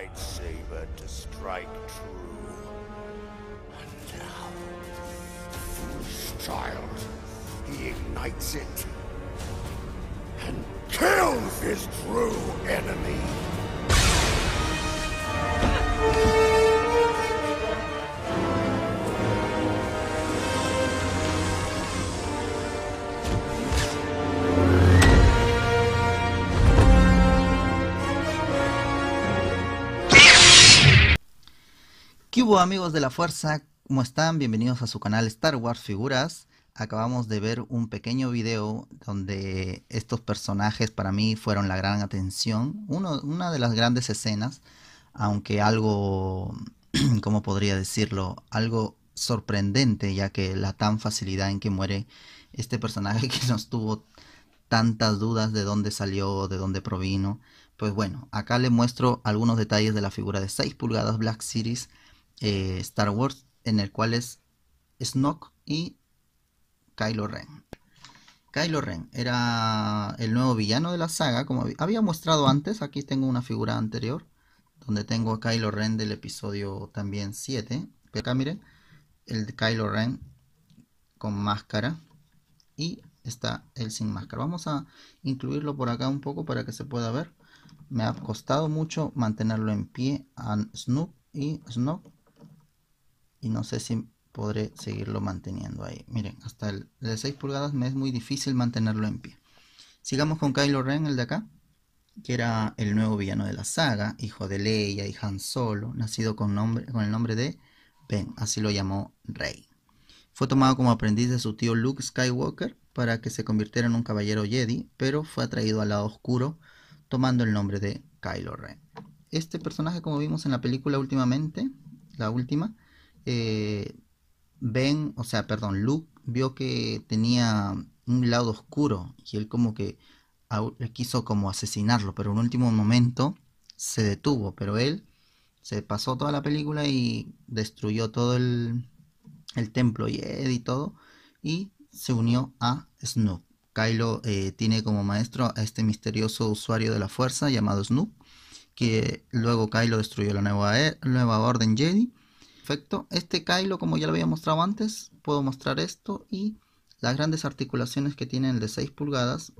lightsaber to strike true. And now, foolish child, he ignites it and kills his true enemy. ¿Qué hubo amigos de la fuerza? ¿Cómo están? Bienvenidos a su canal Star Wars Figuras. Acabamos de ver un pequeño video donde estos personajes para mí fueron la gran atención. una de las grandes escenas, aunque algo, ¿cómo podría decirlo? Algo sorprendente ya que la tan facilidad en que muere este personaje que nos tuvo tantas dudas de dónde salió, de dónde provino. Pues bueno, acá les muestro algunos detalles de la figura de 6 pulgadas Black Series eh, Star Wars, en el cual es Snoke y Kylo Ren. Kylo Ren era el nuevo villano de la saga, como había mostrado antes, aquí tengo una figura anterior, donde tengo a Kylo Ren del episodio también 7, acá miren, el de Kylo Ren con máscara y está el sin máscara. Vamos a incluirlo por acá un poco para que se pueda ver. Me ha costado mucho mantenerlo en pie a Snook y Snoop y no sé si podré seguirlo manteniendo ahí. Miren, hasta el de 6 pulgadas me es muy difícil mantenerlo en pie. Sigamos con Kylo Ren, el de acá, que era el nuevo villano de la saga, hijo de Leia y Han Solo, nacido con, nombre, con el nombre de Ben, así lo llamó Rey. Fue tomado como aprendiz de su tío Luke Skywalker para que se convirtiera en un caballero Jedi, pero fue atraído al lado oscuro tomando el nombre de Kylo Ren. Este personaje, como vimos en la película últimamente, la última, eh, ben, o sea, perdón, Luke vio que tenía un lado oscuro y él como que quiso como asesinarlo, pero en último momento se detuvo, pero él se pasó toda la película y destruyó todo el, el templo Jedi y todo y se unió a Snoop. Kylo eh, tiene como maestro a este misterioso usuario de la fuerza llamado Snoop, que luego Kylo destruyó la nueva, eh, nueva orden Jedi Perfecto. Este Kylo, como ya lo había mostrado antes, puedo mostrar esto y las grandes articulaciones que tiene el de 6 pulgadas.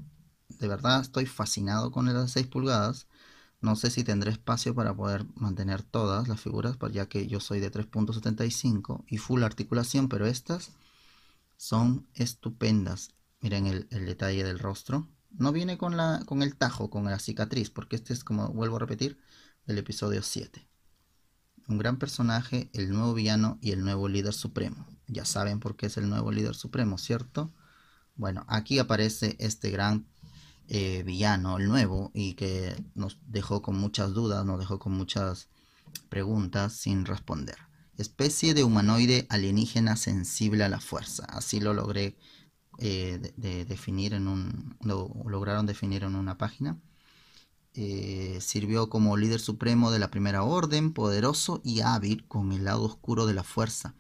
De verdad estoy fascinado con el de 6 pulgadas. No sé si tendré espacio para poder mantener todas las figuras, pues, ya que yo soy de 3.75 y full articulación, pero estas son estupendas. Miren el, detalle del rostro. No viene con, la, con el tajo, con la cicatriz, porque este es, como vuelvo a repetir, del episodio 7 un gran personaje, el nuevo villano y el nuevo líder supremo. Ya saben por qué es el nuevo líder supremo, ¿cierto? Bueno, aquí aparece este gran eh, villano, el nuevo, y que nos dejó con muchas dudas, nos dejó con muchas preguntas sin responder. Especie de humanoide alienígena sensible a la fuerza. Así lo logré eh, definir en un. Lo lograron definir en una página. Eh, sirvió como líder supremo de la Primera Orden, poderoso y hábil con el lado oscuro de la fuerza,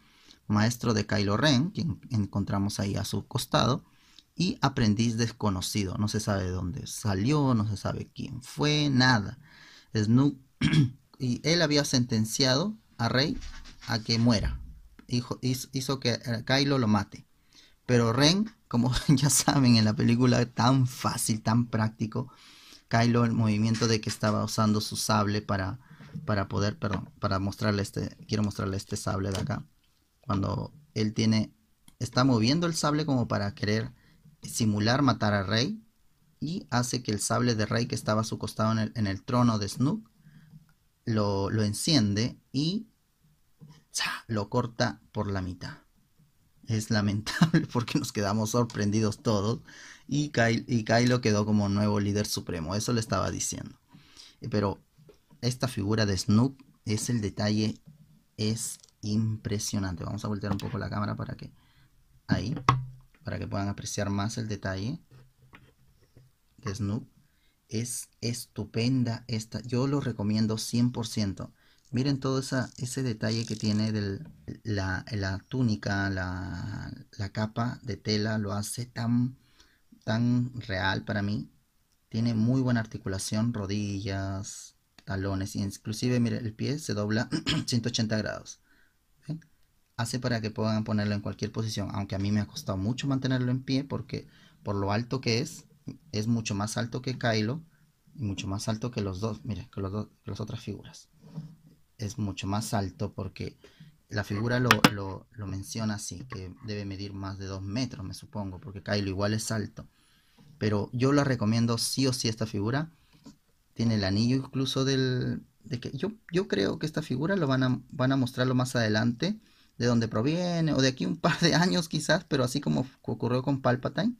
maestro de Kylo Ren, quien encontramos ahí a su costado, y aprendiz desconocido, no se sabe de dónde salió, no se sabe quién fue, nada. Snook. y él había sentenciado a Rey a que muera, hizo, hizo que eh, Kylo lo mate. Pero Ren, como ya saben en la película, tan fácil, tan práctico, Kylo el movimiento de que estaba usando su sable para, para poder, perdón, para mostrarle este, quiero mostrarle este sable de acá. Cuando él tiene, está moviendo el sable como para querer simular matar a Rey y hace que el sable de Rey que estaba a su costado en el, trono de Snook lo, enciende y lo corta por la mitad es lamentable porque nos quedamos sorprendidos todos y, y Kylo quedó como nuevo líder supremo, eso le estaba diciendo. Pero esta figura de Snoop es el detalle, es impresionante. Vamos a voltear un poco la cámara para que ahí, para que puedan apreciar más el detalle de Snoop. Es estupenda esta, yo lo recomiendo 100%. Miren todo ese detalle que tiene la, túnica, la, capa de tela, lo hace tan, real para mí. Tiene muy buena articulación, rodillas, talones, inclusive mire, el pie se dobla 180 grados. Hace para que puedan ponerlo en cualquier posición, aunque a mí me ha costado mucho mantenerlo en pie porque por lo alto que es, es mucho más alto que Kylo y mucho más alto que los dos, que los que las otras figuras es mucho más alto porque la figura lo, menciona así, que debe medir más de dos metros, me supongo, porque Kylo igual es alto. Pero yo la recomiendo sí o sí esta figura. Tiene el anillo incluso del... De que yo, yo creo que esta figura lo van a, van a mostrarlo más adelante, de dónde proviene, o de aquí un par de años quizás, pero así como ocurrió con Palpatine,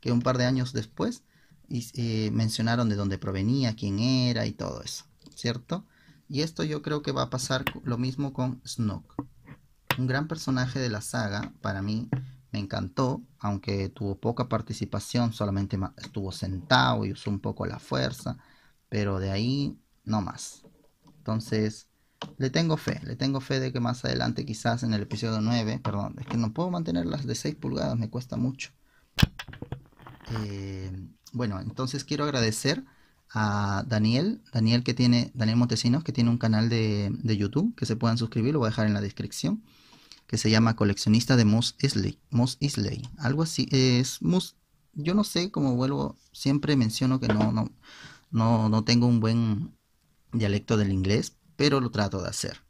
que un par de años después eh, mencionaron de dónde provenía, quién era y todo eso, ¿cierto? Y esto yo creo que va a pasar lo mismo con Snook. Un gran personaje de la saga, para mí me encantó, aunque tuvo poca participación, solamente estuvo sentado y usó un poco la fuerza, pero de ahí no más. Entonces, le tengo fe, le tengo fe de que más adelante quizás en el episodio 9, perdón, es que no puedo mantener las de 6 pulgadas, me cuesta mucho. Eh, bueno, entonces quiero agradecer a Daniel, Daniel que tiene, Daniel Montesinos, que tiene un canal de, YouTube que se puedan suscribir, lo voy a dejar en la descripción, que se llama Coleccionista de Moss Isley, algo así, es Moss, yo no sé, como vuelvo, siempre menciono que no, no, no, tengo un buen dialecto del inglés, pero lo trato de hacer.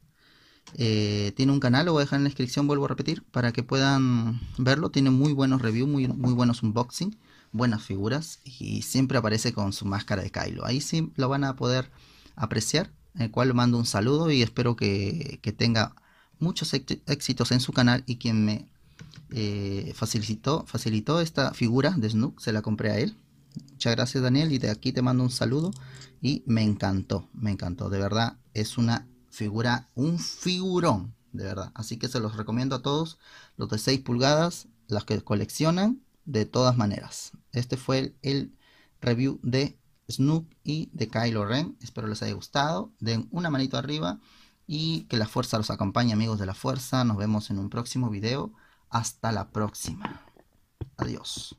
Eh, tiene un canal, lo voy a dejar en la descripción, vuelvo a repetir, para que puedan verlo. Tiene muy buenos reviews, muy, muy buenos unboxing buenas figuras y siempre aparece con su máscara de Kylo. Ahí sí lo van a poder apreciar, en el cual mando un saludo y espero que, tenga muchos éxitos en su canal y quien me eh, facilitó, facilitó esta figura de Snook, se la compré a él. Muchas gracias Daniel y de aquí te mando un saludo y me encantó, me encantó, de verdad es una figura, un figurón, de verdad. Así que se los recomiendo a todos los de 6 pulgadas, las que coleccionan de todas maneras. Este fue el, review de Snoop y de Kylo Ren. Espero les haya gustado. Den una manito arriba y que la fuerza los acompañe, amigos de la fuerza. Nos vemos en un próximo video. Hasta la próxima. Adiós.